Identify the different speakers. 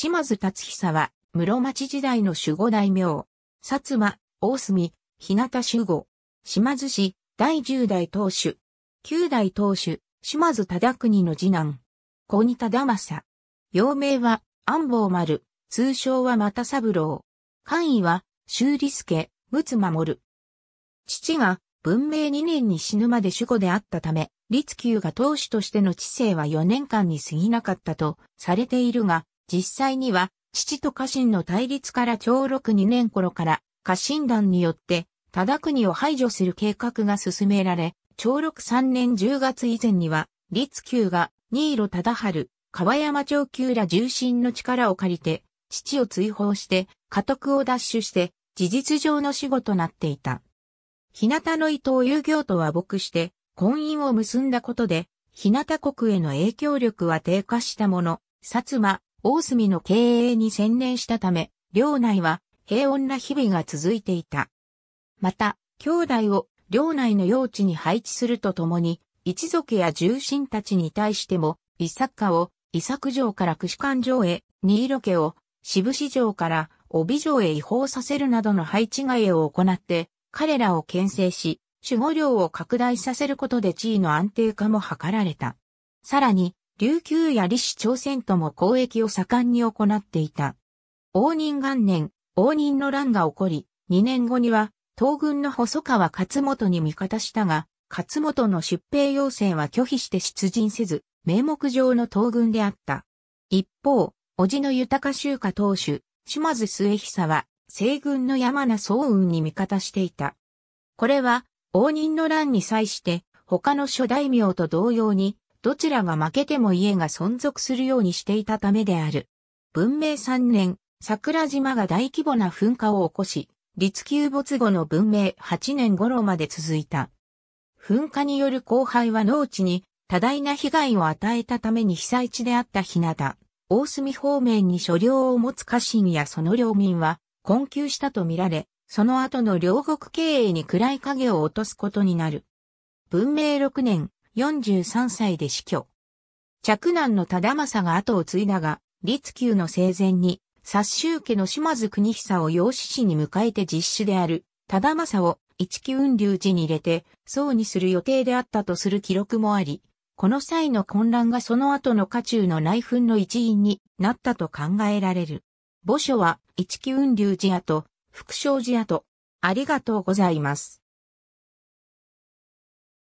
Speaker 1: 島津達久は、室町時代の守護大名、薩摩、大隅、日向守護、島津氏、第十代当主、九代当主、島津忠国の次男、小仁忠政。幼名は、安房丸、通称は又三郎。官位は、修理助、陸守。父が、文明二年に死ぬまで守護であったため、立宮が当主としての知性は4年間に過ぎなかったとされているが、実際には、父と家臣の対立から長禄2年頃から、家臣団によって、忠国を排除する計画が進められ、長禄3年10月以前には、立宮が、新色忠春、川山長久ら重臣の力を借りて、父を追放して、家督を奪取して、事実上の死後となっていた。日向の伊藤遊行と和睦して、婚姻を結んだことで、日向国への影響力は低下したもの、薩摩、大隅の経営に専念したため、領内は平穏な日々が続いていた。また、兄弟を領内の用地に配置するとともに、一族や重臣たちに対しても、伊家を伊作城から串官城へ、新色家を渋市城から帯城へ移行させるなどの配置替えを行って、彼らを牽制し、守護領を拡大させることで地位の安定化も図られた。さらに、琉球や李氏朝鮮とも交易を盛んに行っていた。応仁元年、応仁の乱が起こり、2年後には、東軍の細川勝元に味方したが、勝元の出兵要請は拒否して出陣せず、名目上の東軍であった。一方、叔父の豊州家当主、島津末久は、西軍の山名総雲に味方していた。これは、応仁の乱に際して、他の諸大名と同様に、どちらが負けても家が存続するようにしていたためである。文明3年、桜島が大規模な噴火を起こし、立休没後の文明8年頃まで続いた。噴火による荒廃は農地に多大な被害を与えたために被災地であった日向、大隅方面に所領を持つ家臣やその領民は困窮したとみられ、その後の両国経営に暗い影を落とすことになる。文明6年、43歳で死去。嫡男の忠政が後を継いだが、立宮の生前に、殺州家の島津国久を養子氏に迎えて実施である、忠政を一気雲流寺に入れて、僧にする予定であったとする記録もあり、この際の混乱がその後の家中の内紛の一因になったと考えられる。墓所は一気雲流寺跡、福祥寺跡。ありがとうございます。